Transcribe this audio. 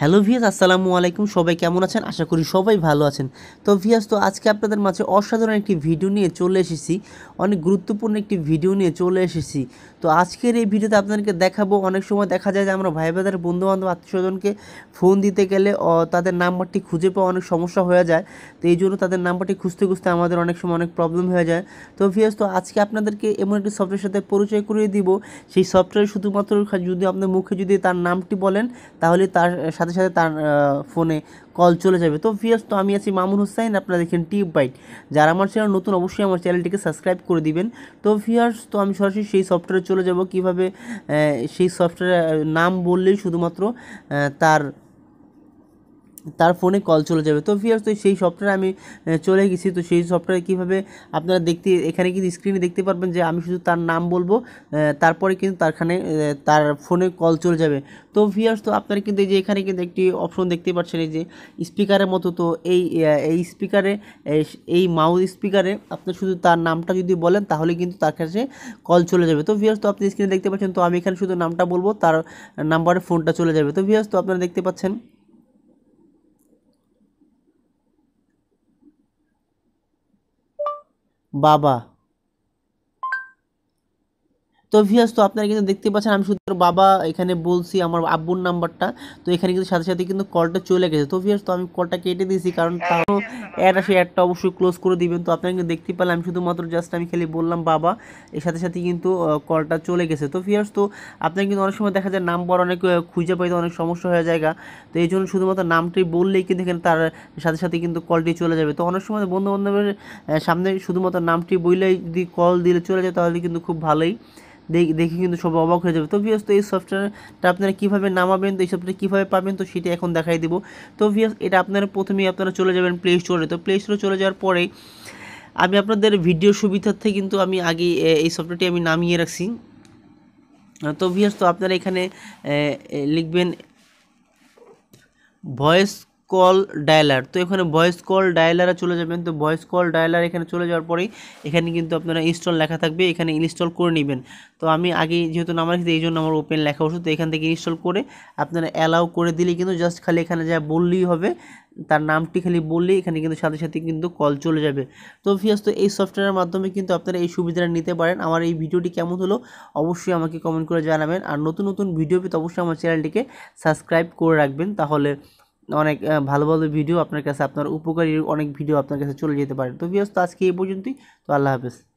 Hello ভিয়াস আসসালামু আলাইকুম সবাই কেমন আছেন আশা করি সবাই ভালো আছেন তো ভিয়াস তো আজকে আপনাদের মাঝে অসাধারণ একটি ভিডিও নিয়ে চলে এসেছি অনেক গুরুত্বপূর্ণ একটি ভিডিও নিয়ে চলে এসেছি তো আজকের এই ভিডিওতে আপনাদেরকে দেখাবো অনেক সময় দেখা যায় যে আমরা ভাই ভাইদের বন্ধুবান্ধব আত্মীয়স্বজনকে ফোন দিতে গেলে তাদের নাম্বারটি খুঁজে পাওয়া অনেক সমস্যা হয়ে যায় তো এই জন্য তাদের নাম্বারটি খুঁজতে খুঁজতে আমাদের অনেক সময় অনেক প্রবলেম হয়ে যায় তো ভিয়াস তো আজকে আপনাদেরকে এমন একটি সফটওয়্যারের সাথে পরিচয় করিয়ে দিব সেই সফটওয়্যার শুধুমাত্র যদি আপনার মুখে যদি তার নামটি বলেন তাহলে তার সাথে সাথে সাথে তার ফোনে কল চলে যাবে তো ভিয়াস তো আমি আছি মামুন হোসেন আপনারা দেখেন টিপ বাইট যারা আমার চ্যানেল নতুন অবশ্যই আমার চ্যানেলটিকে সাবস্ক্রাইব করে দিবেন তো ফিয়ার্স তো আমি সরাসরি সেই সফটওয়্যারে চলে যাব কিভাবে সেই সফটওয়্যারের নাম বললেই শুধুমাত্র তার তার ফোনে কল চলে যাবে তো ফিয়ার্স তো সেই সফটওয়্যার আমি চলে গেছি তো সেই সফটওয়্যারে কীভাবে আপনারা দেখতে এখানে কিন্তু স্ক্রিনে দেখতে পারবেন যে আমি শুধু তার নাম বলবো তারপরে কিন্তু তারখানে তার ফোনে কল চলে যাবে তো ফিয়ার্স তো আপনারা কিন্তু এই যে এখানে কিন্তু একটি অপশন দেখতে পাচ্ছেন এই যে স্পিকারের মতো তো এই এই স্পিকারে এই মাউথ স্পিকারে আপনার শুধু তার নামটা যদি বলেন তাহলে কিন্তু তার কাছে কল চলে যাবে তো ভিয়ার্স তো আপনি স্ক্রিনে দেখতে পাচ্ছেন তো আমি এখানে শুধু নামটা বলবো তার নাম্বারে ফোনটা চলে যাবে তো ভিয়ার্স তো আপনারা দেখতে পাচ্ছেন Baba তো ভিয়াস তো আপনারা কিন্তু দেখতে পাচ্ছেন আমি শুধু বাবা এখানে বলছি আমার আব্বুর নাম্বারটা তো এখানে কিন্তু সাথে সাথে কিন্তু কলটা চলে গেছে তো ভিয়াস তো আমি কলটা কেটে দিয়েছি কারণ তারও অ্যাড হ্যাঁ, হ্যাঁ, হ্যাঁ। আসে অ্যাডটা অবশ্যই ক্লোজ করে দিবেন তো আপনারা কিন্তু দেখতে পেলাম শুধুমাত্র জাস্ট আমি খালি বললাম বাবা এর সাথে সাথে কিন্তু কলটা চলে গেছে তো ভিয়াস তো আপনারা কিন্তু অনেক সময় দেখা যায় নাম্বার অনেক খুঁজে পাইতে অনেক সমস্যা হয়ে জায়গা তো এই জন্য শুধুমাত্র নামটি বললেই কিন্তু এখানে তার সাথে সাথে কিন্তু কলটি চলে যাবে তো অনেক সময় বন্ধু বান্ধবের সামনে শুধুমাত্র নামটি বললেই যদি কল দিলে চলে যায় তাহলে কিন্তু খুব ভালোই দেখে কিন্তু সব অবাক হয়ে যাবে তো ভিয়াস তো এই সফটওয়্যারটা আপনারা কীভাবে নামাবেন তো এই সফটওয়্যার কীভাবে পাবেন তো সেটি এখন দেখাই দেবো তো ভিয়াস এটা আপনারা প্রথমেই আপনারা চলে যাবেন প্লে স্টোরে তো প্লে স্টোরে চলে যাওয়ার পরে আমি আপনাদের ভিডিও সুবিধার্থে কিন্তু আমি আগে এই সফটওয়্যারটি আমি নামিয়ে রাখছি তো ভিয়াস তো আপনারা এখানে লিখবেন ভয়েস কল ডায়লার তো এখানে ভয়েস কল ডায়ালারে চলে যাবেন তো ভয়েস কল ডায়লার এখানে চলে যাওয়ার পরেই এখানে কিন্তু আপনারা ইনস্টল লেখা থাকবে এখানে ইনস্টল করে নেবেন তো আমি আগে যেহেতু নাম্বার রেখেছি এই জন্য আমার ওপেন লেখা তো এখান থেকে ইনস্টল করে আপনারা অ্যালাউ করে দিলে কিন্তু জাস্ট খালি এখানে যা বললেই হবে তার নামটি খালি বললেই এখানে কিন্তু সাথে সাথে কিন্তু কল চলে যাবে তো ফিয়াস তো এই সফটওয়্যারের মাধ্যমে কিন্তু আপনারা এই সুবিধাটা নিতে পারেন আমার এই ভিডিওটি কেমন হলো অবশ্যই আমাকে কমেন্ট করে জানাবেন আর নতুন নতুন ভিডিও পেতে অবশ্যই আমার চ্যানেলটিকে সাবস্ক্রাইব করে রাখবেন তাহলে অনেক ভালো ভালো ভিডিও আপনার কাছে আপনার উপকারী অনেক ভিডিও আপনার কাছে চলে যেতে পারে তো বিয়স তো আজকে এই পর্যন্তই তো আল্লাহ হাফেজ